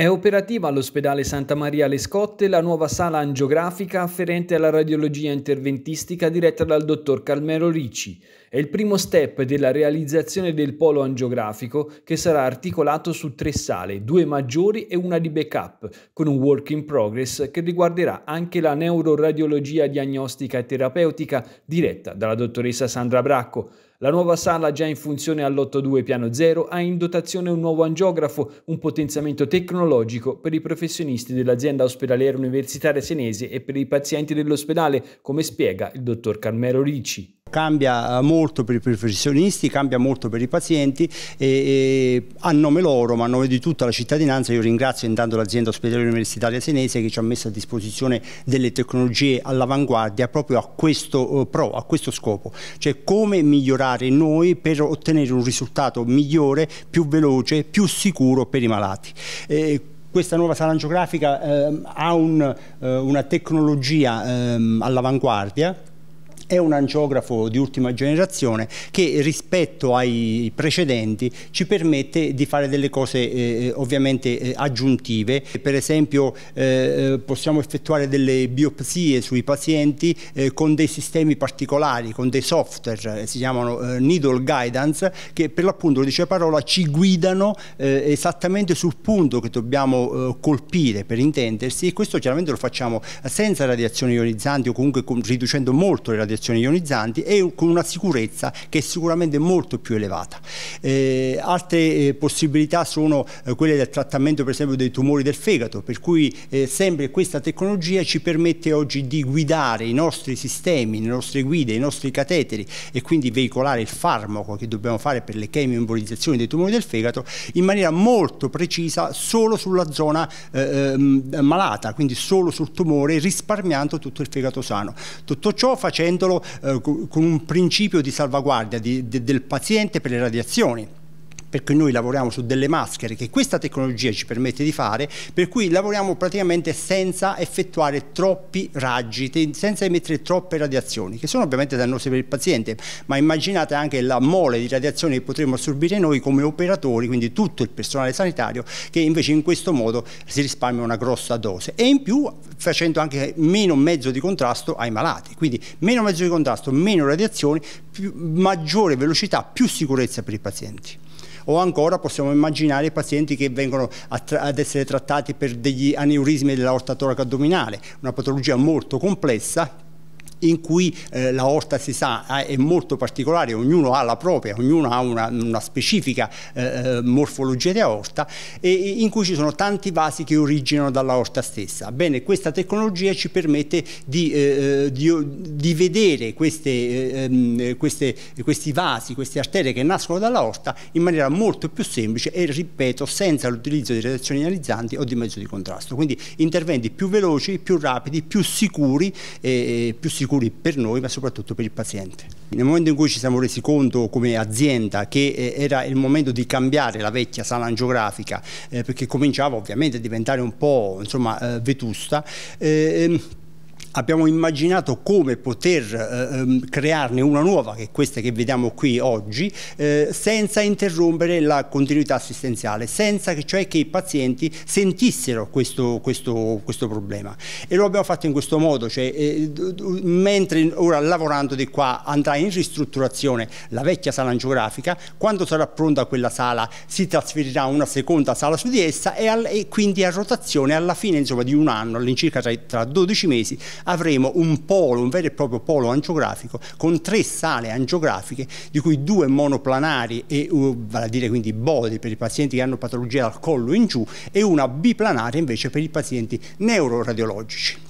È operativa all'ospedale Santa Maria Le Scotte la nuova sala angiografica afferente alla radiologia interventistica diretta dal dottor Calmero Ricci. È il primo step della realizzazione del polo angiografico che sarà articolato su tre sale, due maggiori e una di backup, con un work in progress che riguarderà anche la neuroradiologia diagnostica e terapeutica diretta dalla dottoressa Sandra Bracco. La nuova sala, già in funzione all'82 piano 0, ha in dotazione un nuovo angiografo, un potenziamento tecnologico per i professionisti dell'azienda ospedaliera universitaria senese e per i pazienti dell'ospedale, come spiega il dottor Carmelo Ricci. Cambia eh, molto per i professionisti, cambia molto per i pazienti e, e, a nome loro, ma a nome di tutta la cittadinanza, io ringrazio intanto l'azienda ospedale universitaria senese che ci ha messo a disposizione delle tecnologie all'avanguardia proprio a questo, eh, pro, a questo scopo, cioè come migliorare noi per ottenere un risultato migliore, più veloce, più sicuro per i malati. E, questa nuova sala angiografica eh, ha un, eh, una tecnologia eh, all'avanguardia è un angiografo di ultima generazione che rispetto ai precedenti ci permette di fare delle cose eh, eh ovviamente eh, aggiuntive, per esempio eh, eh, possiamo effettuare delle biopsie sui pazienti eh, con dei sistemi particolari, con dei software, si chiamano needle guidance, che per l'appunto, lo dice parola, ci guidano esattamente sul punto che dobbiamo colpire per intendersi e questo chiaramente lo facciamo senza radiazioni ionizzanti o comunque riducendo molto le radiazioni radiazioni ionizzanti e con una sicurezza che è sicuramente molto più elevata. Eh, altre eh, possibilità sono eh, quelle del trattamento per esempio dei tumori del fegato, per cui eh, sempre questa tecnologia ci permette oggi di guidare i nostri sistemi, le nostre guide, i nostri cateteri e quindi veicolare il farmaco che dobbiamo fare per le chemioembolizzazioni dei tumori del fegato in maniera molto precisa solo sulla zona eh, ehm, malata, quindi solo sul tumore risparmiando tutto il fegato sano. Tutto ciò facendolo titolo eh, con un principio di salvaguardia di, de, del paziente per le radiazioni perché noi lavoriamo su delle maschere che questa tecnologia ci permette di fare, per cui lavoriamo praticamente senza effettuare troppi raggi, senza emettere troppe radiazioni, che sono ovviamente dannose per il paziente, ma immaginate anche la mole di radiazioni che potremmo assorbire noi come operatori, quindi tutto il personale sanitario, che invece in questo modo si risparmia una grossa dose e in più facendo anche meno mezzo di contrasto ai malati, quindi meno mezzo di contrasto, meno radiazioni, più, maggiore velocità, più sicurezza per i pazienti o ancora possiamo immaginare i pazienti che vengono ad essere trattati per degli aneurismi dell'aorta toraco addominale, una patologia molto complessa in cui eh, la orta si sa è molto particolare, ognuno ha la propria, ognuno ha una, una specifica eh, eh morfologia di aorta e in cui ci sono tanti vasi che originano dalla orta stessa. Bene, questa tecnologia ci permette di, eh, eh di, di vedere queste, eh, ehm, queste, questi vasi, queste arterie che nascono dalla orta in maniera molto più semplice e, ripeto, senza l'utilizzo di reazioni analizzanti o di mezzo di contrasto. Quindi interventi più veloci, più rapidi, più sicuri, più sicuri sicuri per noi ma soprattutto per il paziente. Nel momento in cui ci siamo resi conto come azienda che eh, era il momento di cambiare la vecchia sala angiografica eh, perché cominciava ovviamente a diventare un po' insomma, eh, vetusta, eh, ehm, abbiamo immaginato come poter eh, ehm, crearne una nuova, che è questa che vediamo qui oggi, eh, senza interrompere la continuità assistenziale, senza che, cioè che i pazienti sentissero questo, questo, questo, problema. E lo abbiamo fatto in questo modo, cioè, eh, mentre ora lavorando di qua andrà in ristrutturazione la vecchia sala angiografica, quando sarà pronta quella sala si trasferirà una seconda sala su di essa e, al, e quindi a rotazione alla fine insomma, di un anno, all'incirca tra, tra 12 mesi, avremo un polo, un vero e proprio polo angiografico con tre sale angiografiche di cui due monoplanari e uh, vale a dire quindi body per i pazienti che hanno patologia dal collo in giù e una biplanare invece per i pazienti neuroradiologici.